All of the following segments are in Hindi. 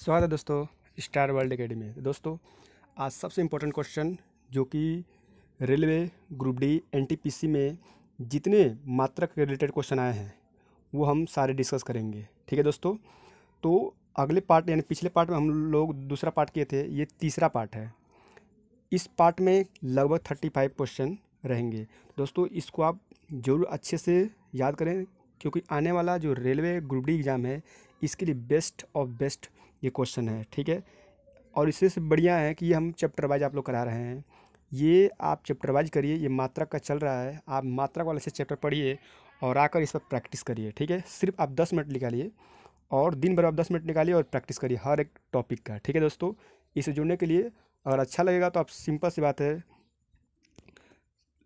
स्वागत है दोस्तों स्टार वर्ल्ड एकेडमी में दोस्तों आज सबसे इम्पोर्टेंट क्वेश्चन जो कि रेलवे ग्रुप डी एनटीपीसी में जितने मात्रक रिलेटेड क्वेश्चन आए हैं वो हम सारे डिस्कस करेंगे ठीक है दोस्तों तो अगले पार्ट यानी पिछले पार्ट में हम लोग दूसरा पार्ट किए थे ये तीसरा पार्ट है इस पार्ट में लगभग थर्टी फाइव क्वेश्चन रहेंगे दोस्तों इसको आप जरूर अच्छे से याद करें क्योंकि आने वाला जो रेलवे ग्रुप डी एग्ज़ाम है इसके लिए बेस्ट ऑफ बेस्ट ये क्वेश्चन है ठीक है और इससे से बढ़िया है कि ये हम चैप्टर वाइज आप लोग करा रहे हैं ये आप चैप्टर वाइज करिए ये मात्रा का चल रहा है आप मात्रा वाले से चैप्टर पढ़िए और आकर इस पर प्रैक्टिस करिए ठीक है सिर्फ आप दस मिनट निकालिए और दिन भर आप दस मिनट निकालिए और प्रैक्टिस करिए हर एक टॉपिक का ठीक है दोस्तों इसे जुड़ने के लिए अगर अच्छा लगेगा तो आप सिंपल सी बात है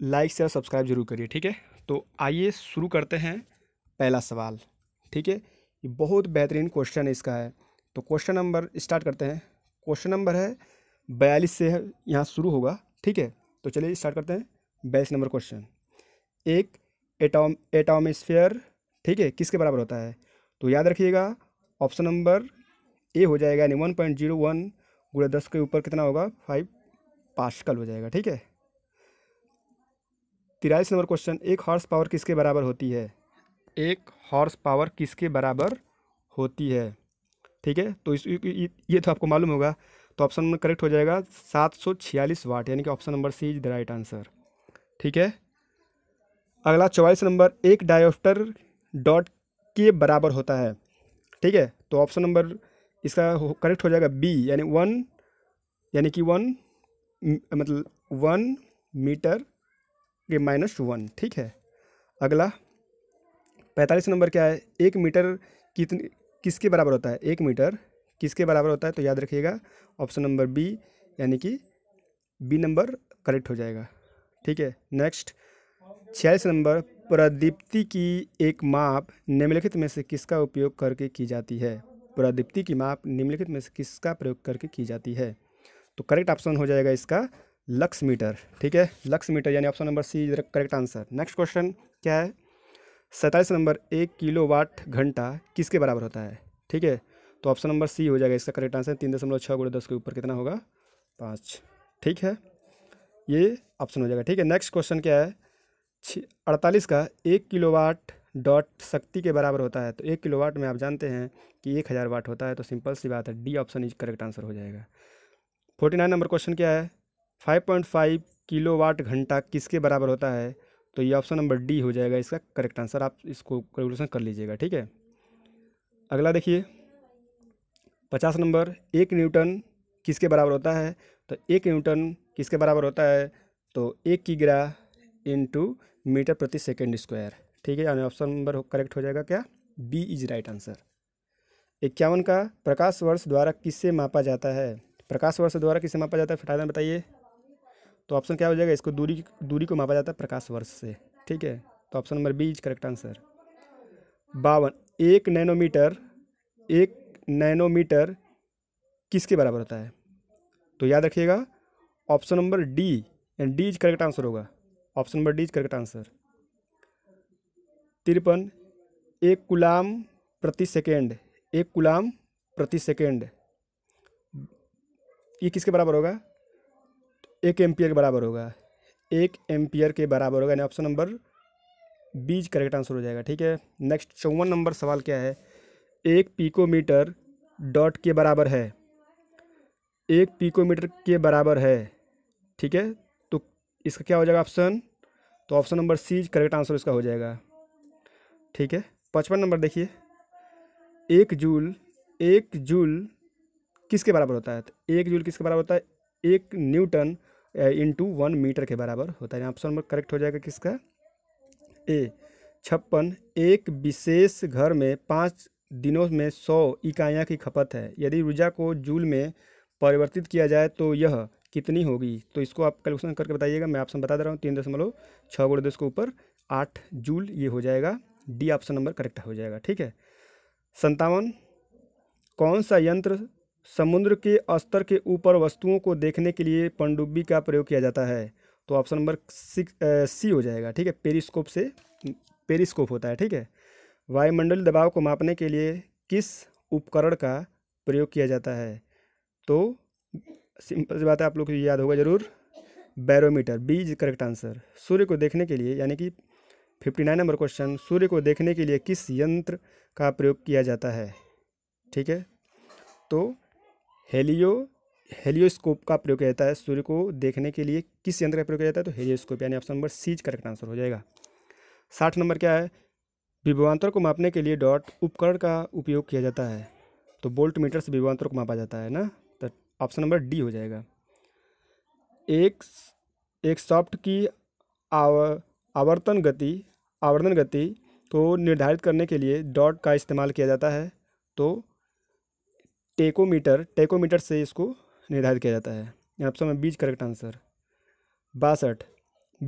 लाइक शेयर सब्सक्राइब जरूर करिए ठीक है तो आइए शुरू करते हैं पहला सवाल ठीक है ये बहुत बेहतरीन क्वेश्चन इसका है तो क्वेश्चन नंबर स्टार्ट करते हैं क्वेश्चन नंबर है बयालीस से यहाँ शुरू होगा ठीक है तो चलिए स्टार्ट करते हैं बयालीस नंबर क्वेश्चन एक एटॉम एटॉमस्फेयर ठीक है किसके बराबर होता है तो याद रखिएगा ऑप्शन नंबर ए हो जाएगा यानी वन पॉइंट जीरो वन गुड़े दस के ऊपर कितना होगा फाइव पास्कल हो जाएगा ठीक है तिरालीस नंबर क्वेश्चन एक हॉर्स पावर किसके बराबर होती है एक हॉर्स पावर किसके बराबर होती है ठीक है तो इस ये तो आपको मालूम होगा तो ऑप्शन नंबर करेक्ट हो जाएगा सात सौ छियालीस वाट यानी कि option number C is the right answer ठीक है अगला चौवालीस नंबर एक डायोप्टर डॉट के बराबर होता है ठीक है तो ऑप्शन नंबर इसका करेक्ट हो जाएगा बी यानी वन यानी कि वन मतलब वन मीटर के माइनस वन ठीक है अगला पैंतालीस नंबर क्या है एक मीटर कितनी किसके बराबर होता है एक मीटर किसके बराबर होता है तो याद रखिएगा ऑप्शन नंबर बी यानी कि बी नंबर करेक्ट हो जाएगा ठीक है नेक्स्ट छियालीस नंबर प्रदीप्ति की एक माप निम्नलिखित में से किसका उपयोग करके की जाती है प्रदीप्ति की माप निम्नलिखित में से किसका प्रयोग करके की जाती है तो करेक्ट ऑप्शन हो जाएगा इसका लक्स मीटर ठीक है लक्स मीटर यानी option number C correct answer next question क्या है सैंतालीस नंबर एक किलो वाट घंटा किसके बराबर होता है ठीक है तो ऑप्शन नंबर सी हो जाएगा इसका करेक्ट आंसर तीन दशमलव छः गुड़े दस के ऊपर कितना होगा पाँच ठीक है ये ऑप्शन हो जाएगा ठीक है नेक्स्ट क्वेश्चन क्या है छ अड़तालीस का एक किलो वाट डॉट शक्ति के बराबर होता है तो एक किलो वाट में आप जानते हैं कि एक हज़ार वाट होता है तो सिंपल सी बात है D option is correct answer हो जाएगा फोर्टी नाइन नंबर क्वेश्चन क्या है five point five kilowatt घंटा किसके बराबर होता है तो ये ऑप्शन नंबर डी हो जाएगा इसका करेक्ट आंसर आप इसको कैलकुलेशन कर लीजिएगा ठीक है अगला देखिए पचास नंबर एक न्यूटन किसके बराबर होता है तो एक न्यूटन किसके बराबर होता है तो एक की ग्रह इंटू मीटर प्रति सेकेंड स्क्वायर ठीक है यानी ऑप्शन नंबर करेक्ट हो जाएगा क्या बी इज राइट आंसर इक्यावन का प्रकाश वर्ष द्वारा किससे मापा जाता है प्रकाश वर्ष द्वारा किससे मापा जाता है फटाफट बताइए तो ऑप्शन क्या हो जाएगा इसको दूरी दूरी को मापा जाता है प्रकाश वर्ष से ठीक है तो option number B is correct answer बावन एक नैनोमीटर एक नैनोमीटर किसके बराबर होता है तो याद रखिएगा option number D and D is correct answer होगा option number D is correct answer तिरपन एक गुलाम प्रति सेकेंड एक गुलाम प्रति सेकेंड ये किसके बराबर होगा एक एम्पियर के बराबर होगा एक एम्पियर के बराबर होगा यानी option number B is correct answer हो जाएगा ठीक है नेक्स्ट चौवन नंबर सवाल क्या है एक पीकोमीटर डॉट के बराबर है एक पीकोमीटर के बराबर है ठीक है तो इसका क्या हो जाएगा ऑप्शन तो option number C correct answer इसका हो जाएगा ठीक है पचपन नंबर देखिए एक जूल एक जूल किसके बराबर होता है तो एक जूल किसके बराबर होता है एक न्यूटन इंटू वन मीटर के बराबर होता है ऑप्शन नंबर करेक्ट हो जाएगा किसका ए छप्पन एक विशेष घर में पाँच दिनों में सौ इकाइयाँ की खपत है यदि ऊर्जा को जूल में परिवर्तित किया जाए तो यह कितनी होगी तो इसको आप कैलकुलेशन करके बताइएगा मैं ऑप्शन बता दे रहा हूँ तीन दशमलव छः गुड़े दस के ऊपर आठ जूल ये हो जाएगा डी ऑप्शन नंबर करेक्ट हो जाएगा ठीक है संतावन कौन सा यंत्र समुद्र के स्तर के ऊपर वस्तुओं को देखने के लिए पनडुब्बी का प्रयोग किया जाता है तो ऑप्शन नंबर सी हो जाएगा ठीक है पेरिस्कोप से पेरिस्कोप होता है ठीक है वायुमंडल दबाव को मापने के लिए किस उपकरण का प्रयोग किया जाता है तो सिंपल सी बात है आप लोग को याद होगा जरूर barometer B is correct answer सूर्य को देखने के लिए यानी कि फिफ्टी नाइन नंबर क्वेश्चन सूर्य को देखने के लिए किस यंत्र का प्रयोग किया जाता है ठीक है तो हेलियो हेलियोस्कोप का प्रयोग किया जाता है सूर्य को देखने के लिए किस यंत्र का प्रयोग किया जाता है तो हेलियोस्कोप यानी option number C correct answer हो जाएगा साठ नंबर क्या है विभवान्तर को मापने के लिए डॉट उपकरण का उपयोग किया जाता है तो बोल्ट मीटर से विभवान्तर को मापा जाता है ना तो ऑप्शन नंबर डी हो जाएगा एक एक सॉफ्ट की आव, आवर्तन गति आवर्तन गति को निर्धारित करने के लिए डॉट का इस्तेमाल किया जाता है तो टेकोमीटर टेकोमीटर से इसको निर्धारित किया जाता है ऑप्शन में बीज करेक्ट आंसर बासठ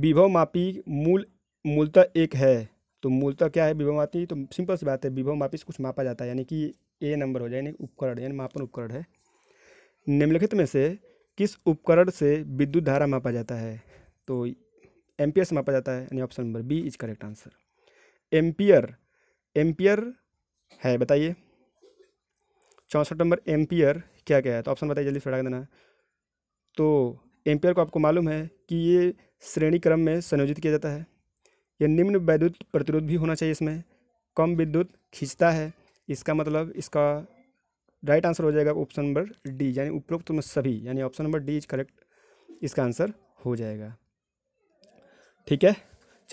विभव मापी मूल मूलतः एक है तो मूलतः क्या है विभव मापी तो सिंपल सी बात है विभव मापी से कुछ मापा जाता है यानी कि ए नंबर हो जाए यानी उपकरण यानी मापन उपकरण है निम्नलिखित में से किस उपकरण से विद्युत धारा मापा जाता है तो एम्पियर से मापा जाता है यानी option number B is correct answer ampere ampere है बताइए चौंसठ नंबर एम्पियर क्या क्या है तो ऑप्शन बताइए जल्दी फटा देना तो एम्पियर को आपको मालूम है कि ये श्रेणी क्रम में संयोजित किया जाता है यह निम्न वैद्युत प्रतिरोध भी होना चाहिए इसमें कम विद्युत खींचता है इसका मतलब इसका राइट आंसर हो जाएगा ऑप्शन नंबर डी यानी उपरोक्त में सभी यानी option number D is correct इसका आंसर हो जाएगा ठीक है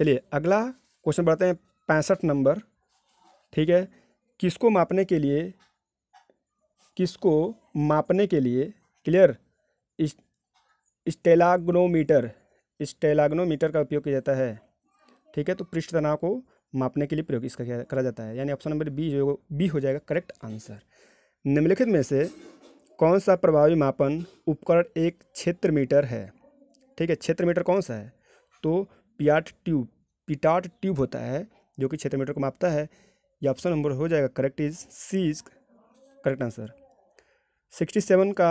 चलिए अगला क्वेश्चन बढ़ाते हैं पैंसठ नंबर ठीक है किसको मापने के लिए किसको मापने के लिए क्लियर स्टेलाग्नोमीटर स्टेलाग्नोमीटर का उपयोग किया जाता है ठीक है तो पृष्ठ तनाव को मापने के लिए प्रयोग इसका किया करा जाता है यानी ऑप्शन नंबर बी जो बी हो जाएगा करेक्ट आंसर निम्नलिखित में से कौन सा प्रभावी मापन उपकरण एक क्षेत्र मीटर है ठीक है क्षेत्र मीटर कौन सा है तो पियाट ट्यूब पिटाट ट्यूब होता है जो कि क्षेत्र मीटर को मापता है ये ऑप्शन नंबर हो जाएगा correct is C is correct answer sixty seven का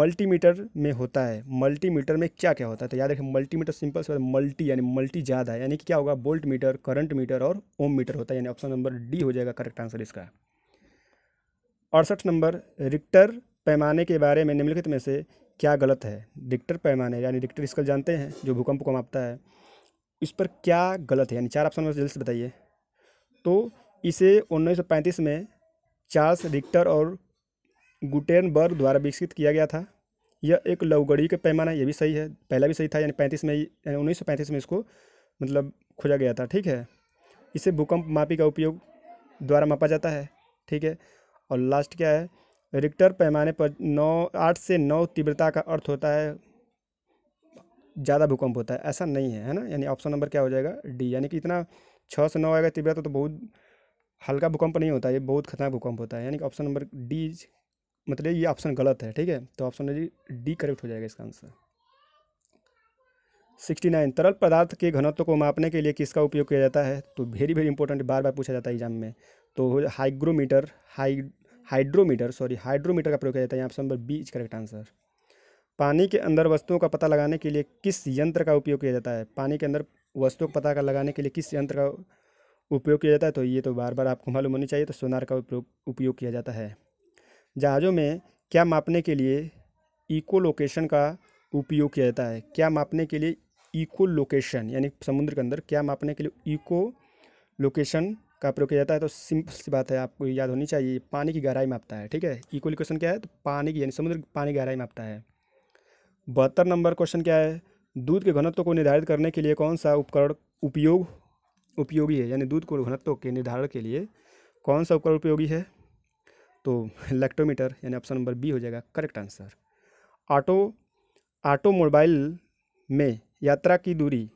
मल्टीमीटर में होता है मल्टीमीटर में क्या क्या होता है तो याद रखें मल्टीमीटर सिंपल से मल्टी यानी मल्टी ज़्यादा यानी कि क्या होगा बोल्ट मीटर करंट मीटर और ओम मीटर होता है यानी ऑप्शन नंबर डी हो जाएगा करेक्ट आंसर इसका अड़सठ नंबर रिक्टर पैमाने के बारे में निम्नलिखित में से क्या गलत है रिक्टर पैमाने यानी रिक्टर स्कल जानते हैं जो भूकंप को मापता है इस पर क्या गलत है यानी चार ऑप्शन में जल्द से बताइए तो इसे उन्नीस में चार्ल्स रिक्टर और गुटेनबर्ग द्वारा विकसित किया गया था यह एक लवगड़ी का पैमाना यह भी सही है पहला भी सही था यानी पैंतीस में यानी उन्नीस सौ पैंतीस में इसको मतलब खोजा गया था ठीक है इसे भूकंप मापी का उपयोग द्वारा मापा जाता है ठीक है और लास्ट क्या है रिक्टर पैमाने पर नौ आठ से नौ तीव्रता का अर्थ होता है ज़्यादा भूकंप होता है ऐसा नहीं है है ना यानी ऑप्शन नंबर क्या हो जाएगा डी यानी कि इतना छः से नौ आएगा तीव्रता तो बहुत हल्का भूकंप नहीं होता ये बहुत खतरनाक भूकंप होता है यानी कि ऑप्शन नंबर डी मतलब ये ऑप्शन गलत है ठीक है तो ऑप्शन है जी डी करेक्ट हो जाएगा इसका आंसर सिक्सटी नाइन तरल पदार्थ के घनत्व को मापने के लिए किसका उपयोग किया जाता है तो वेरी वेरी इंपॉर्टेंट बार बार पूछा जाता है एग्जाम में तो hygrometer high hydrometer sorry hydrometer का प्रयोग किया जाता है option number B is correct answer पानी के अंदर वस्तुओं का पता लगाने के लिए किस यंत्र का उपयोग किया जाता है पानी के अंदर वस्तुओं का पता लगाने के लिए किस यंत्र का उपयोग किया जाता है तो ये तो बार बार आपको मालूम होनी चाहिए तो सोनार का उपयोग किया जाता है जहाज़ों में क्या मापने के लिए इको लोकेशन का उपयोग किया जाता है क्या मापने के लिए इको लोकेशन यानी समुद्र के अंदर क्या मापने के लिए इको लोकेशन का प्रयोग किया जाता है तो सिंपल सी बात है आपको याद होनी चाहिए पानी की गहराई मापता है ठीक है इको लोकेशन क्या है तो पानी की यानी समुद्र पानी गहराई मापता है बहत्तर नंबर क्वेश्चन क्या है दूध के घनत्व को निर्धारित करने के लिए कौन सा उपकरण उपयोग उपयोगी है यानी दूध को घनत्व के निर्धारण के लिए कौन सा उपकरण उपयोगी है तो लैक्टोमीटर यानी ऑप्शन नंबर बी हो जाएगा करेक्ट आंसर ऑटो ऑटोमोबाइल में यात्रा की दूरी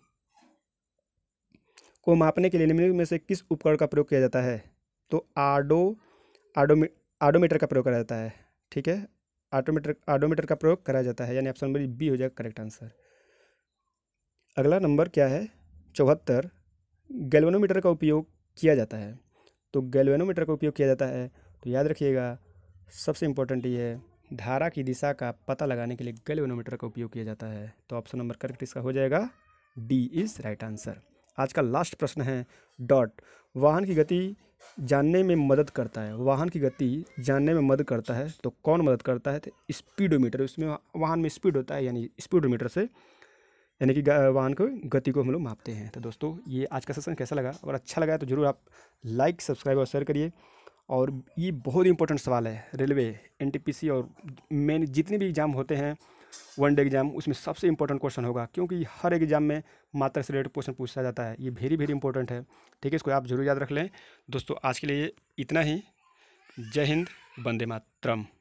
को मापने के लिए निम्न में से किस उपकरण का प्रयोग किया जाता है तो आडो आडोमी आडोमीटर का प्रयोग करा जाता है ठीक है ऑटोमीटर ऑडोमीटर का प्रयोग करा जाता है यानी ऑप्शन नंबर बी हो जाएगा करेक्ट आंसर अगला नंबर क्या है चौहत्तर गैल्वेनोमीटर का उपयोग किया जाता है तो गैल्वेनोमीटर का उपयोग किया जाता है तो याद रखिएगा सबसे इम्पोर्टेंट ये है धारा की दिशा का पता लगाने के लिए वनोमीटर का उपयोग किया जाता है तो ऑप्शन नंबर करेक्ट इसका हो जाएगा डी इज़ राइट आंसर आज का लास्ट प्रश्न है डॉट वाहन की गति जानने में मदद करता है वाहन की गति जानने में मदद करता है तो कौन मदद करता है तो स्पीडोमीटर उसमें वाहन में स्पीड होता है यानी स्पीडोमीटर से यानी कि वाहन को गति को हम लोग मापते हैं तो दोस्तों ये आज का सेशन कैसा लगा अगर अच्छा लगा तो जरूर आप लाइक सब्सक्राइब और शेयर करिए और ये बहुत इंपॉर्टेंट सवाल है रेलवे एन और मेन जितने भी एग्ज़ाम होते हैं वन डे एग्ज़ाम उसमें सबसे इंपॉर्टेंट क्वेश्चन होगा क्योंकि हर एग्ज़ाम में मात्रा से रिलेटेड क्वेश्चन पूछा जाता है ये वेरी वेरी इंपॉर्टेंट है ठीक है इसको आप जरूर याद रख लें दोस्तों आज के लिए इतना ही जय हिंद वंदे मातरम